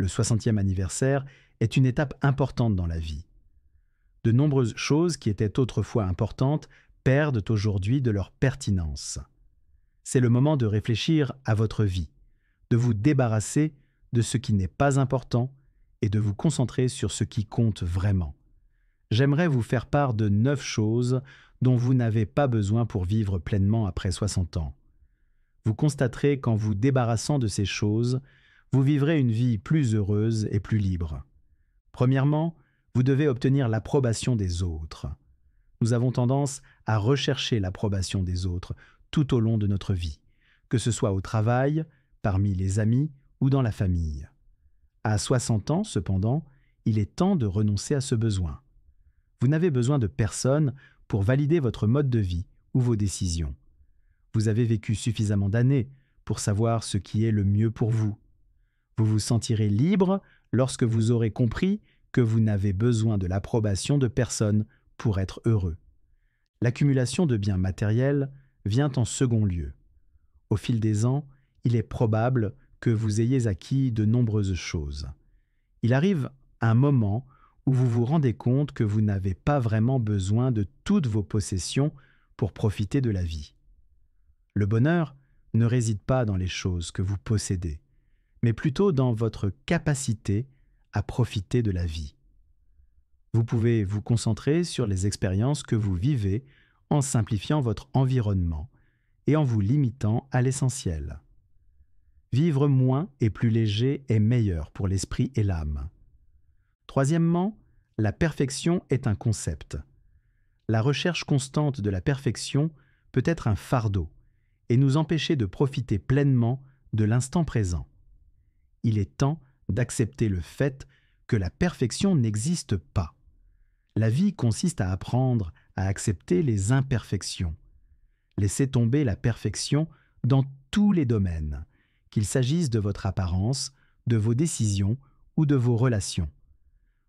le 60e anniversaire, est une étape importante dans la vie. De nombreuses choses qui étaient autrefois importantes perdent aujourd'hui de leur pertinence. C'est le moment de réfléchir à votre vie, de vous débarrasser de ce qui n'est pas important et de vous concentrer sur ce qui compte vraiment. J'aimerais vous faire part de neuf choses dont vous n'avez pas besoin pour vivre pleinement après 60 ans. Vous constaterez qu'en vous débarrassant de ces choses, vous vivrez une vie plus heureuse et plus libre. Premièrement, vous devez obtenir l'approbation des autres. Nous avons tendance à rechercher l'approbation des autres tout au long de notre vie, que ce soit au travail, parmi les amis ou dans la famille. À 60 ans, cependant, il est temps de renoncer à ce besoin. Vous n'avez besoin de personne pour valider votre mode de vie ou vos décisions. Vous avez vécu suffisamment d'années pour savoir ce qui est le mieux pour vous. Vous vous sentirez libre lorsque vous aurez compris que vous n'avez besoin de l'approbation de personne pour être heureux. L'accumulation de biens matériels vient en second lieu. Au fil des ans, il est probable que vous ayez acquis de nombreuses choses. Il arrive un moment où vous vous rendez compte que vous n'avez pas vraiment besoin de toutes vos possessions pour profiter de la vie. Le bonheur ne réside pas dans les choses que vous possédez, mais plutôt dans votre capacité à profiter de la vie. Vous pouvez vous concentrer sur les expériences que vous vivez en simplifiant votre environnement et en vous limitant à l'essentiel. Vivre moins et plus léger est meilleur pour l'esprit et l'âme. Troisièmement, la perfection est un concept. La recherche constante de la perfection peut être un fardeau et nous empêcher de profiter pleinement de l'instant présent il est temps d'accepter le fait que la perfection n'existe pas. La vie consiste à apprendre à accepter les imperfections. Laissez tomber la perfection dans tous les domaines, qu'il s'agisse de votre apparence, de vos décisions ou de vos relations.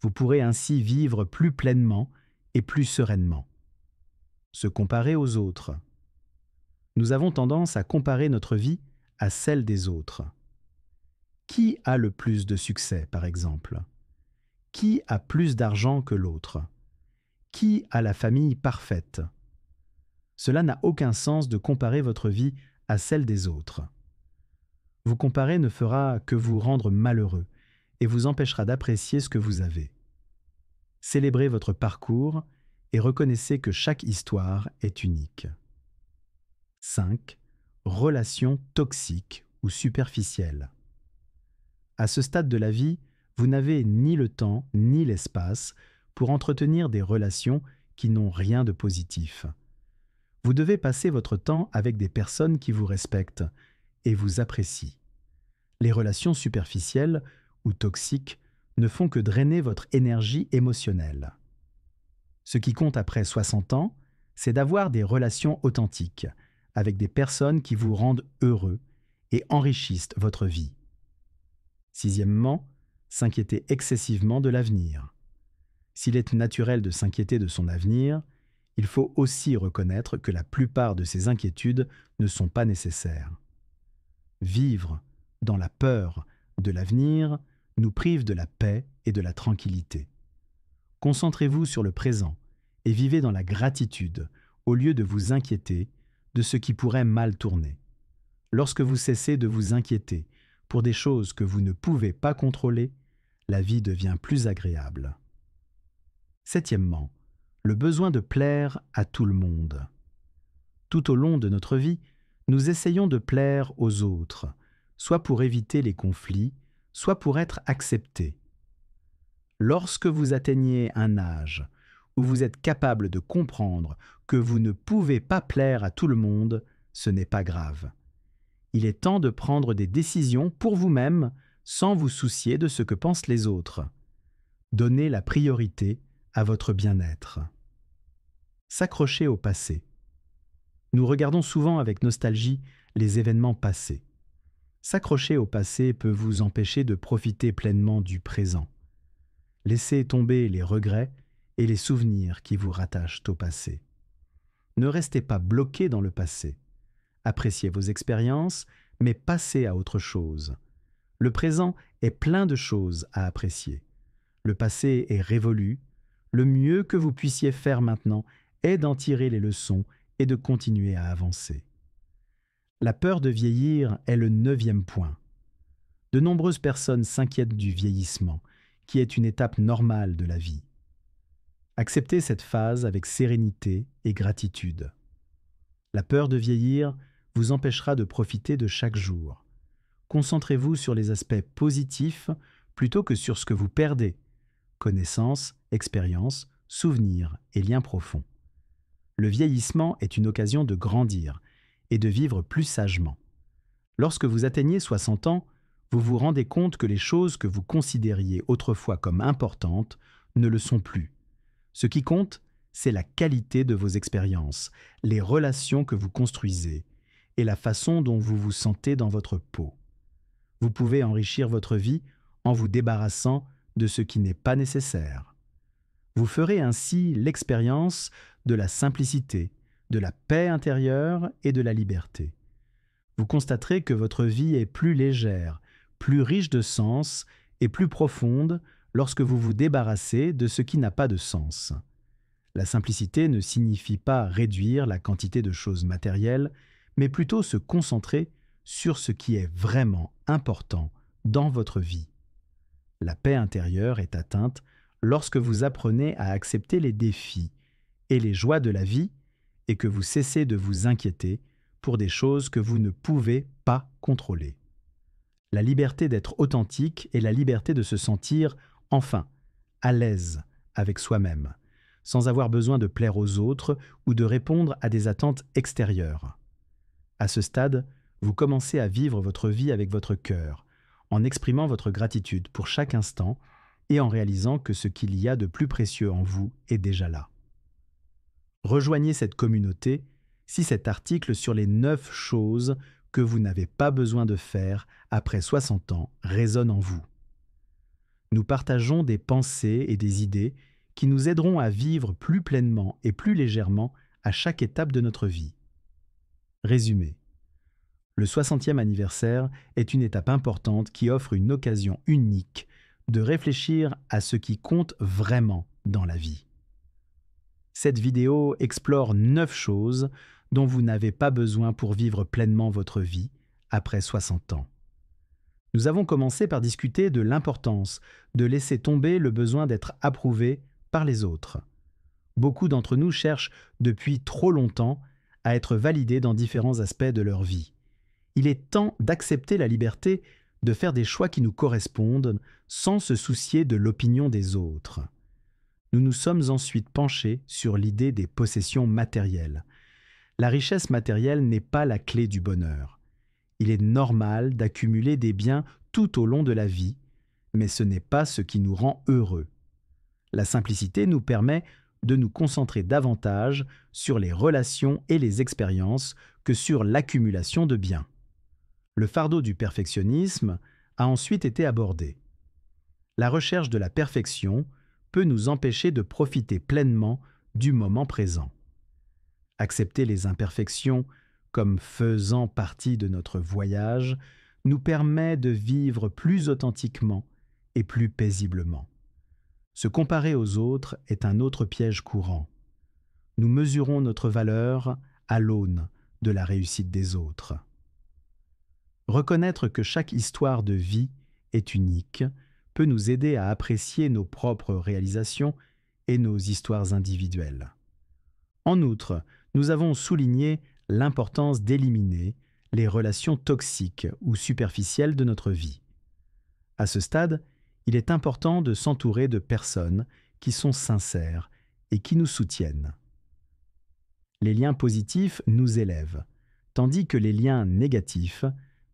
Vous pourrez ainsi vivre plus pleinement et plus sereinement. Se comparer aux autres. Nous avons tendance à comparer notre vie à celle des autres. Qui a le plus de succès, par exemple Qui a plus d'argent que l'autre Qui a la famille parfaite Cela n'a aucun sens de comparer votre vie à celle des autres. Vous comparer ne fera que vous rendre malheureux et vous empêchera d'apprécier ce que vous avez. Célébrez votre parcours et reconnaissez que chaque histoire est unique. 5. Relations toxiques ou superficielles. À ce stade de la vie, vous n'avez ni le temps ni l'espace pour entretenir des relations qui n'ont rien de positif. Vous devez passer votre temps avec des personnes qui vous respectent et vous apprécient. Les relations superficielles ou toxiques ne font que drainer votre énergie émotionnelle. Ce qui compte après 60 ans, c'est d'avoir des relations authentiques, avec des personnes qui vous rendent heureux et enrichissent votre vie. Sixièmement, s'inquiéter excessivement de l'avenir. S'il est naturel de s'inquiéter de son avenir, il faut aussi reconnaître que la plupart de ces inquiétudes ne sont pas nécessaires. Vivre dans la peur de l'avenir nous prive de la paix et de la tranquillité. Concentrez-vous sur le présent et vivez dans la gratitude au lieu de vous inquiéter de ce qui pourrait mal tourner. Lorsque vous cessez de vous inquiéter pour des choses que vous ne pouvez pas contrôler, la vie devient plus agréable. Septièmement, le besoin de plaire à tout le monde. Tout au long de notre vie, nous essayons de plaire aux autres, soit pour éviter les conflits, soit pour être acceptés. Lorsque vous atteignez un âge où vous êtes capable de comprendre que vous ne pouvez pas plaire à tout le monde, ce n'est pas grave. Il est temps de prendre des décisions pour vous-même sans vous soucier de ce que pensent les autres. Donnez la priorité à votre bien-être. S'accrocher au passé. Nous regardons souvent avec nostalgie les événements passés. S'accrocher au passé peut vous empêcher de profiter pleinement du présent. Laissez tomber les regrets et les souvenirs qui vous rattachent au passé. Ne restez pas bloqué dans le passé. Appréciez vos expériences, mais passez à autre chose. Le présent est plein de choses à apprécier. Le passé est révolu. Le mieux que vous puissiez faire maintenant est d'en tirer les leçons et de continuer à avancer. La peur de vieillir est le neuvième point. De nombreuses personnes s'inquiètent du vieillissement, qui est une étape normale de la vie. Acceptez cette phase avec sérénité et gratitude. La peur de vieillir vous empêchera de profiter de chaque jour. Concentrez-vous sur les aspects positifs plutôt que sur ce que vous perdez. Connaissances, expériences, souvenirs et liens profonds. Le vieillissement est une occasion de grandir et de vivre plus sagement. Lorsque vous atteignez 60 ans, vous vous rendez compte que les choses que vous considériez autrefois comme importantes ne le sont plus. Ce qui compte, c'est la qualité de vos expériences, les relations que vous construisez et la façon dont vous vous sentez dans votre peau. Vous pouvez enrichir votre vie en vous débarrassant de ce qui n'est pas nécessaire. Vous ferez ainsi l'expérience de la simplicité, de la paix intérieure et de la liberté. Vous constaterez que votre vie est plus légère, plus riche de sens et plus profonde lorsque vous vous débarrassez de ce qui n'a pas de sens. La simplicité ne signifie pas réduire la quantité de choses matérielles, mais plutôt se concentrer sur ce qui est vraiment important dans votre vie. La paix intérieure est atteinte lorsque vous apprenez à accepter les défis et les joies de la vie et que vous cessez de vous inquiéter pour des choses que vous ne pouvez pas contrôler. La liberté d'être authentique et la liberté de se sentir, enfin, à l'aise avec soi-même, sans avoir besoin de plaire aux autres ou de répondre à des attentes extérieures. À ce stade, vous commencez à vivre votre vie avec votre cœur, en exprimant votre gratitude pour chaque instant et en réalisant que ce qu'il y a de plus précieux en vous est déjà là. Rejoignez cette communauté si cet article sur les 9 choses que vous n'avez pas besoin de faire après 60 ans résonne en vous. Nous partageons des pensées et des idées qui nous aideront à vivre plus pleinement et plus légèrement à chaque étape de notre vie. Résumé. Le 60e anniversaire est une étape importante qui offre une occasion unique de réfléchir à ce qui compte vraiment dans la vie. Cette vidéo explore 9 choses dont vous n'avez pas besoin pour vivre pleinement votre vie après 60 ans. Nous avons commencé par discuter de l'importance de laisser tomber le besoin d'être approuvé par les autres. Beaucoup d'entre nous cherchent depuis trop longtemps à être validés dans différents aspects de leur vie. Il est temps d'accepter la liberté de faire des choix qui nous correspondent sans se soucier de l'opinion des autres. Nous nous sommes ensuite penchés sur l'idée des possessions matérielles. La richesse matérielle n'est pas la clé du bonheur. Il est normal d'accumuler des biens tout au long de la vie, mais ce n'est pas ce qui nous rend heureux. La simplicité nous permet de nous concentrer davantage sur les relations et les expériences que sur l'accumulation de biens. Le fardeau du perfectionnisme a ensuite été abordé. La recherche de la perfection peut nous empêcher de profiter pleinement du moment présent. Accepter les imperfections comme faisant partie de notre voyage nous permet de vivre plus authentiquement et plus paisiblement. Se comparer aux autres est un autre piège courant. Nous mesurons notre valeur à l'aune de la réussite des autres. Reconnaître que chaque histoire de vie est unique peut nous aider à apprécier nos propres réalisations et nos histoires individuelles. En outre, nous avons souligné l'importance d'éliminer les relations toxiques ou superficielles de notre vie. À ce stade, il est important de s'entourer de personnes qui sont sincères et qui nous soutiennent. Les liens positifs nous élèvent, tandis que les liens négatifs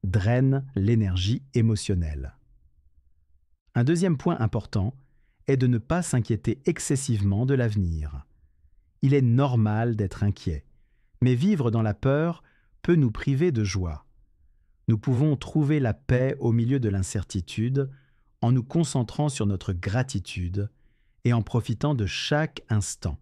drainent l'énergie émotionnelle. Un deuxième point important est de ne pas s'inquiéter excessivement de l'avenir. Il est normal d'être inquiet, mais vivre dans la peur peut nous priver de joie. Nous pouvons trouver la paix au milieu de l'incertitude en nous concentrant sur notre gratitude et en profitant de chaque instant.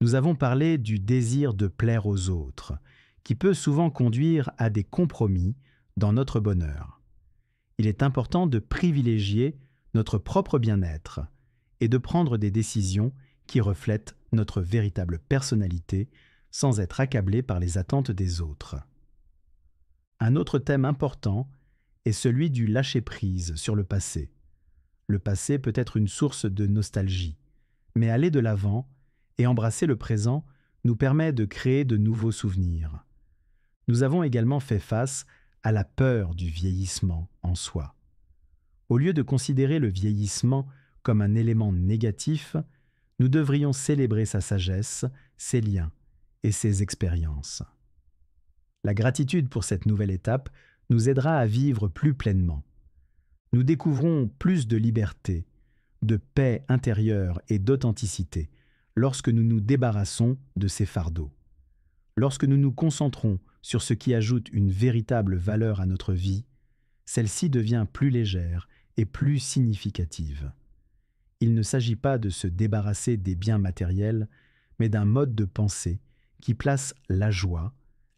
Nous avons parlé du désir de plaire aux autres, qui peut souvent conduire à des compromis dans notre bonheur. Il est important de privilégier notre propre bien-être et de prendre des décisions qui reflètent notre véritable personnalité sans être accablé par les attentes des autres. Un autre thème important est celui du lâcher-prise sur le passé. Le passé peut être une source de nostalgie, mais aller de l'avant et embrasser le présent nous permet de créer de nouveaux souvenirs. Nous avons également fait face à la peur du vieillissement en soi. Au lieu de considérer le vieillissement comme un élément négatif, nous devrions célébrer sa sagesse, ses liens et ses expériences. La gratitude pour cette nouvelle étape nous aidera à vivre plus pleinement. Nous découvrons plus de liberté, de paix intérieure et d'authenticité lorsque nous nous débarrassons de ces fardeaux. Lorsque nous nous concentrons sur ce qui ajoute une véritable valeur à notre vie, celle-ci devient plus légère et plus significative. Il ne s'agit pas de se débarrasser des biens matériels, mais d'un mode de pensée qui place la joie,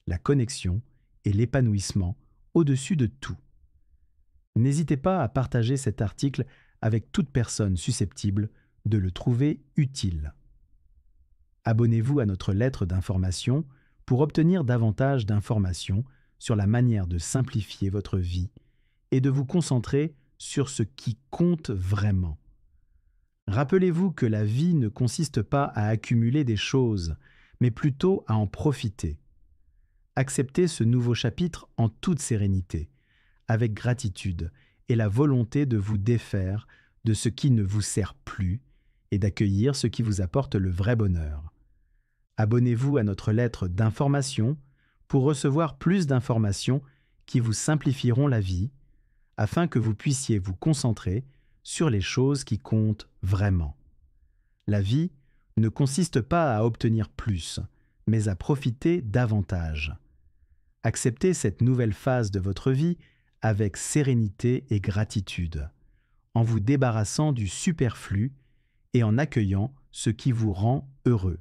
la connexion et l'épanouissement au-dessus de tout. N'hésitez pas à partager cet article avec toute personne susceptible de le trouver utile. Abonnez-vous à notre lettre d'information pour obtenir davantage d'informations sur la manière de simplifier votre vie et de vous concentrer sur ce qui compte vraiment. Rappelez-vous que la vie ne consiste pas à accumuler des choses, mais plutôt à en profiter. Acceptez ce nouveau chapitre en toute sérénité, avec gratitude et la volonté de vous défaire de ce qui ne vous sert plus et d'accueillir ce qui vous apporte le vrai bonheur. Abonnez-vous à notre lettre d'information pour recevoir plus d'informations qui vous simplifieront la vie afin que vous puissiez vous concentrer sur les choses qui comptent vraiment. La vie ne consiste pas à obtenir plus, mais à profiter davantage. Acceptez cette nouvelle phase de votre vie avec sérénité et gratitude, en vous débarrassant du superflu et en accueillant ce qui vous rend heureux.